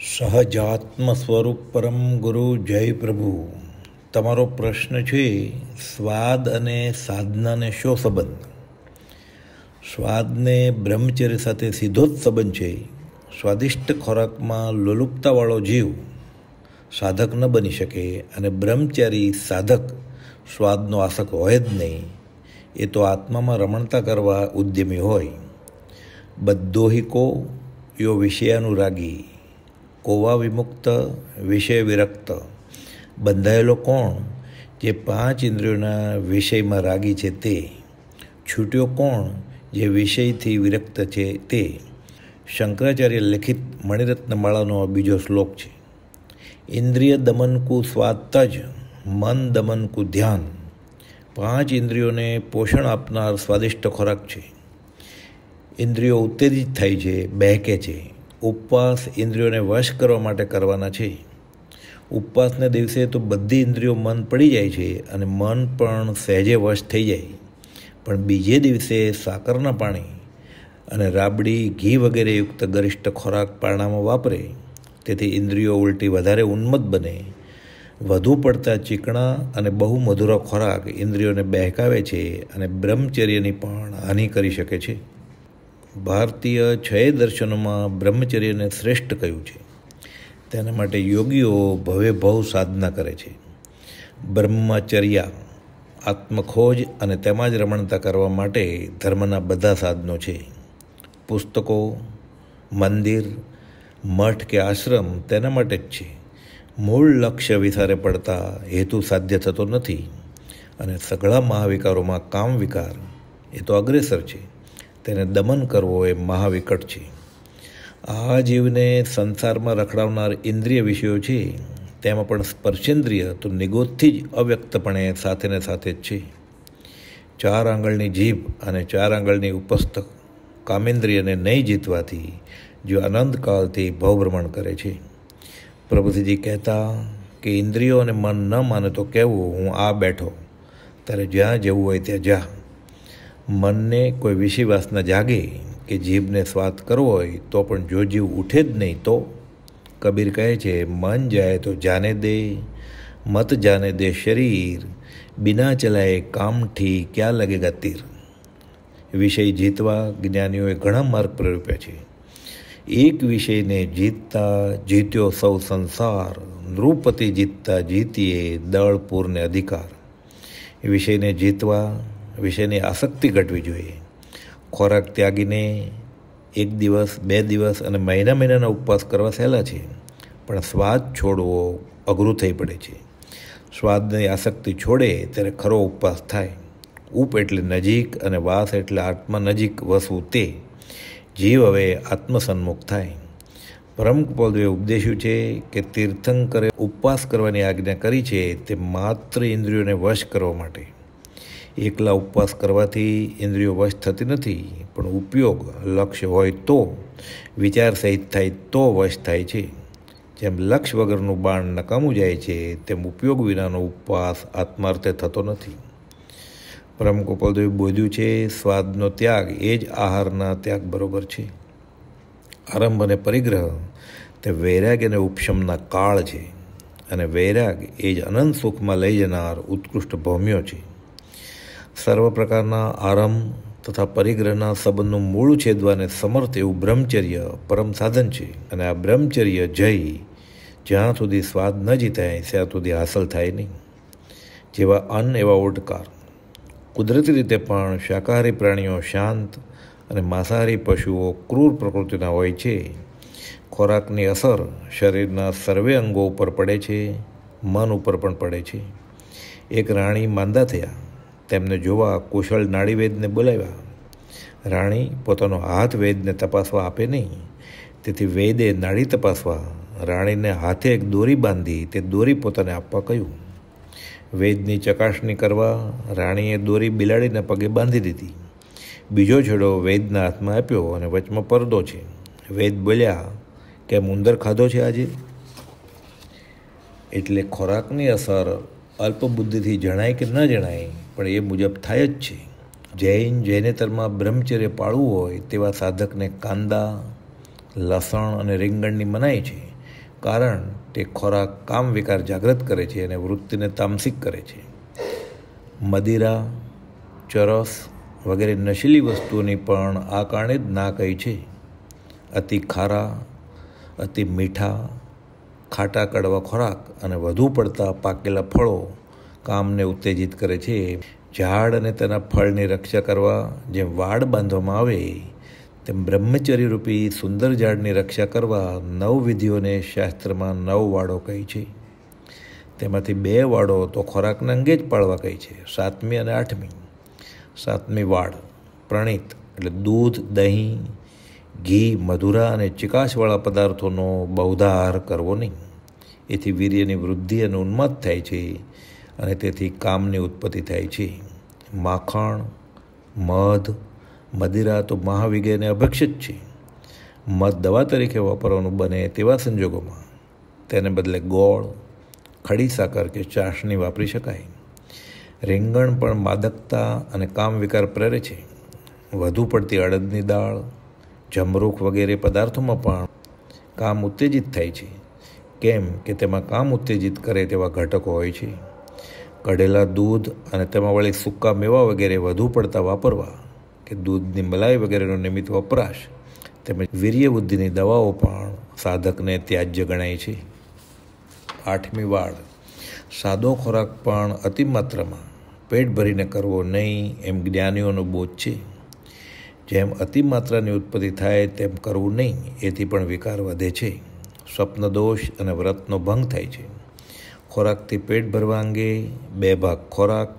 સહજાત્મ સ્વરૂપ પરમ ગુરુ જય પ્રભુ તમારો પ્રશ્ન છે સ્વાદ અને સાધનાને શો સંબંધ સ્વાદને બ્રહ્મચર્ય સાથે સીધો જ સંબંધ છે સ્વાદિષ્ટ ખોરાકમાં લોલુપતાવાળો જીવ સાધક ન બની શકે અને બ્રહ્મચારી સાધક સ્વાદનો આસક હોય જ નહીં એ તો આત્મામાં રમણતા કરવા ઉદ્યમી હોય બધોહિકો હિકો યો વિષયાનુરાગી કોવા વિમુક્ત વિષય વિરક્ત બંધાયેલો કોણ જે પાંચ ઇન્દ્રિયોના વિષયમાં રાગી છે તે છૂટ્યો કોણ જે વિષયથી વિરક્ત છે તે શંકરાચાર્ય લિખિત મણિરત્નમાળાનો આ બીજો શ્લોક છે ઇન્દ્રિય દમનકુ સ્વાત જ મન દમનકુ ધ્યાન પાંચ ઇન્દ્રિયોને પોષણ આપનાર સ્વાદિષ્ટ ખોરાક છે ઇન્દ્રિયો ઉત્તેજિત થાય છે બહેકે છે ઉપવાસ ઇન્દ્રિયોને વશ કરવા માટે કરવાના છે ઉપવાસને દિવસે તો બધી ઇન્દ્રિયો મન પડી જાય છે અને મન પણ સહેજે વશ થઈ જાય પણ બીજે દિવસે સાકરના પાણી અને રાબડી ઘી વગેરે યુક્ત ગરિષ્ઠ ખોરાક પાણામાં વાપરે તેથી ઇન્દ્રિયો ઉલટી વધારે ઉન્મત બને વધુ પડતા ચીકણા અને બહુ મધુરા ખોરાક ઇન્દ્રિયોને બહેકાવે છે અને બ્રહ્મચર્યની પણ હાનિ કરી શકે છે ભારતીય છય દર્શનોમાં બ્રહ્મચર્યને શ્રેષ્ઠ કહ્યું છે તેના માટે યોગીઓ ભવે ભવ સાધના કરે છે બ્રહ્મચર્યા આત્મખોજ અને તેમાં જ રમણતા કરવા માટે ધર્મના બધા સાધનો છે પુસ્તકો મંદિર મઠ કે આશ્રમ તેના માટે જ છે મૂળ લક્ષ્ય વિસારે પડતા હેતુ સાધ્ય થતો નથી અને સઘળા મહાવિકારોમાં કામ વિકાર એ તો અગ્રેસર છે તેને દમન કરવો એ મહાવિકટ છે આ જીવને સંસારમાં રખડાવનાર ઇન્દ્રિય વિષયો છે તેમાં પણ સ્પર્શેન્દ્રિય તો નિગોદથી જ અવ્યક્તપણે સાથેને સાથે જ છે ચાર આંગળની જીભ અને ચાર આંગળની ઉપસ્થ કામેન્દ્રિયને નહીં જીતવાથી જો અનંતકાળથી ભવભ્રમણ કરે છે પ્રભુજીજી કહેતા કે ઇન્દ્રિયો અને મન ન માને તો કહેવું હું આ બેઠો ત્યારે જ્યાં જવું હોય ત્યાં જા મનને કોઈ વિષય વાસના જાગે કે જીભને સ્વાદ કરવો હોય તો પણ જો જીવ ઉઠે જ નહીં તો કબીર કહે છે મન જાય તો જાને દે મત જાને દે શરીર બિના ચલાએ કામઠી ક્યાં લગેગા તીર વિષય જીતવા જ્ઞાનીઓએ ઘણા માર્ગ પ્રરૂપ્યા છે એક વિષયને જીતતા જીત્યો સૌ સંસાર નૃપતિ જીતતા જીતીએ દળ પૂરને અધિકાર વિષયને જીતવા વિશેની આસક્તિ ઘટવી જોઈએ ખોરાક ત્યાગીને એક દિવસ બે દિવસ અને મહિના મહિનાના ઉપવાસ કરવા સહેલા છે પણ સ્વાદ છોડવો અઘરું થઈ પડે છે સ્વાદની આસક્તિ છોડે ત્યારે ખરો ઉપવાસ થાય ઉપ એટલે નજીક અને વાસ એટલે આત્મા નજીક વસવું તે જીવ હવે આત્મસન્મુખ થાય પરમપદે ઉપદેશ્યું છે કે તીર્થંકરે ઉપવાસ કરવાની આજ્ઞા કરી છે તે માત્ર ઇન્દ્રિયોને વશ કરવા માટે એકલા ઉપવાસ કરવાથી ઇન્દ્રિયો વશ થતી નથી પણ ઉપયોગ લક્ષ્ય હોય તો વિચાર સહિત થાય તો વશ થાય છે જેમ લક્ષ વગરનું બાણ નકામું જાય છે તેમ ઉપયોગ વિનાનો ઉપવાસ આત્માર્થે થતો નથી પરમ ગોપાલદેવે બોધ્યું છે સ્વાદનો ત્યાગ એ જ આહારના ત્યાગ બરોબર છે આરંભ અને પરિગ્રહ તે વૈરાગ અને ઉપશમના કાળ છે અને વૈરાગ એ જ અનંત સુખમાં લઈ જનાર ઉત્કૃષ્ટ ભૌમ્યો છે સર્વ પ્રકારના આરંભ તથા પરિગ્રહના સંબંધનું મૂળ છેદવાને સમર્થ એવું બ્રહ્મચર્ય પરમ સાધન છે અને આ બ્રહ્મચર્ય જય જ્યાં સુધી સ્વાદ ન જીતાય ત્યાં સુધી હાંસલ થાય નહીં જેવા અન્ન એવા ઓટકાર કુદરતી રીતે પણ શાકાહારી પ્રાણીઓ શાંત અને માંસાહારી પશુઓ ક્રૂર પ્રકૃતિના હોય છે ખોરાકની અસર શરીરના સર્વે અંગો ઉપર પડે છે મન ઉપર પણ પડે છે એક રાણી માંદા થયા તેમને જોવા કુશળ નાડીવેદને બોલાવ્યા રાણી પોતાનો હાથ વેદને તપાસવા આપે નહીં તેથી વેદે નાળી તપાસવા રાણીને હાથે એક દોરી બાંધી તે દોરી પોતાને આપવા કહ્યું વેદની ચકાસણી કરવા રાણીએ દોરી બિલાડીને પગે બાંધી દીધી બીજો છેડો વેદના હાથમાં આપ્યો અને વચમાં પરદો છે વેદ બોલ્યા કે મુંદર ખાધો છે આજે એટલે ખોરાકની અસર અલ્પબુદ્ધિથી જણાય કે ન જણાય પણ એ મુજબ થાય જ છે જૈન જૈનેતરમાં બ્રહ્મચર્ય પાળવું હોય તેવા સાધકને કાંદા લસણ અને રીંગણની મનાય છે કારણ તે ખોરાક કામ વિકાર જાગૃત કરે છે અને વૃત્તિને તામસિક કરે છે મદિરા ચરસ વગેરે નશીલી વસ્તુઓની પણ આ કારણે જ ના કહી છે અતિ ખારા અતિ મીઠા ખાટા કડવા ખોરાક અને વધુ પડતા પાકેલા ફળો કામને ઉત્તેજિત કરે છે ઝાડ અને તેના ફળની રક્ષા કરવા જેમ વાડ બાંધવામાં આવે તેમ બ્રહ્મચર્યરૂપી સુંદર ઝાડની રક્ષા કરવા નવ વિધિઓને શાસ્ત્રમાં નવ વાડો કહી છે તેમાંથી બે વાડો તો ખોરાકને અંગે જ પાળવા કહી છે સાતમી અને આઠમી સાતમી વાડ પ્રણીત એટલે દૂધ દહીં ઘી મધુરા અને ચિકાશવાળા પદાર્થોનો બહુધાહાર કરવો નહીં એથી વીર્યની વૃદ્ધિ અને ઉન્માદ થાય છે અને તેથી કામની ઉત્પત્તિ થાય છે માખણ મધ મદિરા તો મહાવિગ્યને અભક્ષિત છે મધ દવા તરીકે વાપરવાનું બને તેવા સંજોગોમાં તેને બદલે ગોળ ખડી સાકર કે ચાસણી વાપરી શકાય રીંગણ પણ માદકતા અને કામ વિકાર પ્રેરે છે વધુ પડતી અડદની દાળ જમરૂખ વગેરે પદાર્થોમાં પણ કામ ઉત્તેજિત થાય છે કેમ કે તેમાં કામ ઉત્તેજિત કરે તેવા ઘટકો હોય છે કઢેલા દૂધ અને તેમાં વળી સૂકા મેવા વગેરે વધુ પડતા વાપરવા કે દૂધની મલાઈ વગેરેનો નિયમિત વપરાશ તેમજ વીર્યબુદ્ધિની દવાઓ પણ સાધકને ત્યાજ્ય ગણાય છે આઠમી વાળ સાદો ખોરાક પણ અતિમાત્રામાં પેટ ભરીને કરવો નહીં એમ જ્ઞાનીઓનો બોધ છે જેમ અતિમાત્રાની ઉત્પત્તિ થાય તેમ કરવું નહીં એથી પણ વિકાર વધે છે સ્વપ્ન દોષ અને વ્રતનો ભંગ થાય છે ખોરાકથી પેટ ભરવા અંગે બે ભાગ ખોરાક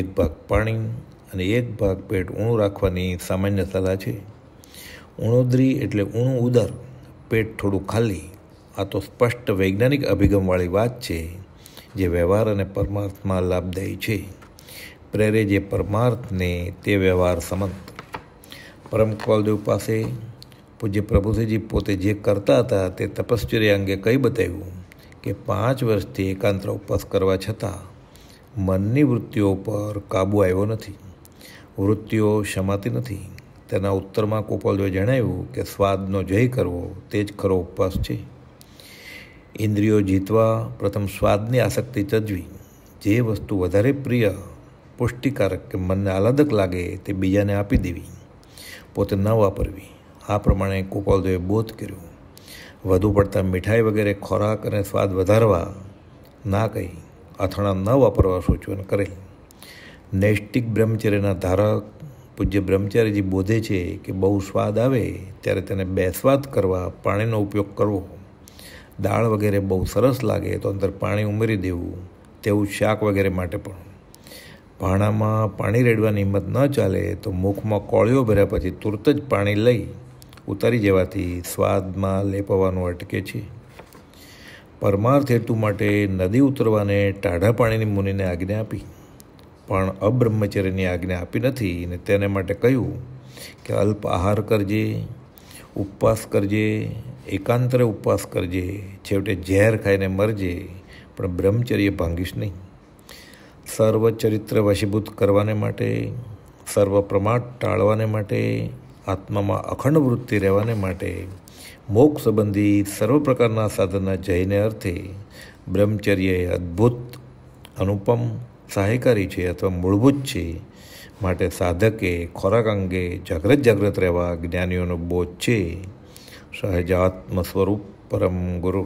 એક ભાગ પાણી અને એક ભાગ પેટ ઊણું રાખવાની સામાન્ય સલાહ છે ઉણોદરી એટલે ઊણું ઉદર પેટ થોડું ખાલી આ તો સ્પષ્ટ વૈજ્ઞાનિક અભિગમવાળી વાત છે જે વ્યવહાર અને પરમાર્થમાં લાભદાયી છે પ્રેરે જે પરમાર્થને તે વ્યવહાર સમંત પરમ કૌલદેવ પાસે પૂજ્ય પ્રભુસિંહજી પોતે જે કરતા હતા તે તપશ્ચર્યા અંગે કંઈ બતાવ્યું કે પાંચ વર્ષથી એકાંતર ઉપવાસ કરવા છતાં મનની વૃત્તિઓ પર કાબુ આવ્યો નથી વૃત્તિઓ ક્ષમાતી નથી તેના ઉત્તરમાં કોપલદેવે જણાવ્યું કે સ્વાદનો જય કરવો તે જ ખરો ઉપવાસ છે ઇન્દ્રિયો જીતવા પ્રથમ સ્વાદની આસક્તિ તજવી જે વસ્તુ વધારે પ્રિય પુષ્ટિકારક કે મનને આહલાદક લાગે તે બીજાને આપી દેવી પોતે ન વાપરવી આ પ્રમાણે ગોપાલદેવે બોધ કર્યું વધુ પડતા મીઠાઈ વગેરે ખોરાક અને સ્વાદ વધારવા ના કહી અથાણા ન વાપરવા સૂચન કરેલ નૈષ્ટિક બ્રહ્મચર્યના ધારક પૂજ્ય બ્રહ્મચારીજી બોધે છે કે બહુ સ્વાદ આવે ત્યારે તેને બેસ્વાદ કરવા પાણીનો ઉપયોગ કરવો દાળ વગેરે બહુ સરસ લાગે તો અંદર પાણી ઉમેરી દેવું તેવું શાક વગેરે માટે પણ ભાણામાં પાણી રેડવાની હિંમત ન ચાલે તો મુખમાં કોળીઓ ભર્યા પછી તુરત જ પાણી લઈ ઉતારી જવાથી સ્વાદમાં લેપવાનું અટકે છે પરમાર્થ હેતુ માટે નદી ઉતરવાને ટાઢા પાણીની મુનિને આજ્ઞા આપી પણ અબ્રહ્મચર્યની આજ્ઞા આપી નથી અને તેને માટે કહ્યું કે અલ્પ આહાર કરજે ઉપવાસ કરજે એકાંતરે ઉપવાસ કરજે છેવટે ઝેર ખાઈને મરજે પણ બ્રહ્મચર્ય ભાંગીશ નહીં સર્વ ચરિત્ર વશીભૂત કરવાને માટે સર્વ પ્રમાણ ટાળવાને માટે આત્મામાં અખંડ વૃત્તિ રહેવાને માટે મોક્ષ સંબંધી સર્વ પ્રકારના સાધનના જયને અર્થે બ્રહ્મચર્ય એ અદ્ભુત અનુપમ સહાયકારી છે અથવા મૂળભૂત છે માટે સાધકે ખોરાક અંગે જાગ્રત જાગ્રત રહેવા જ્ઞાનીઓનો બોધ છે સહજાત્મ સ્વરૂપ પરમ ગુરુ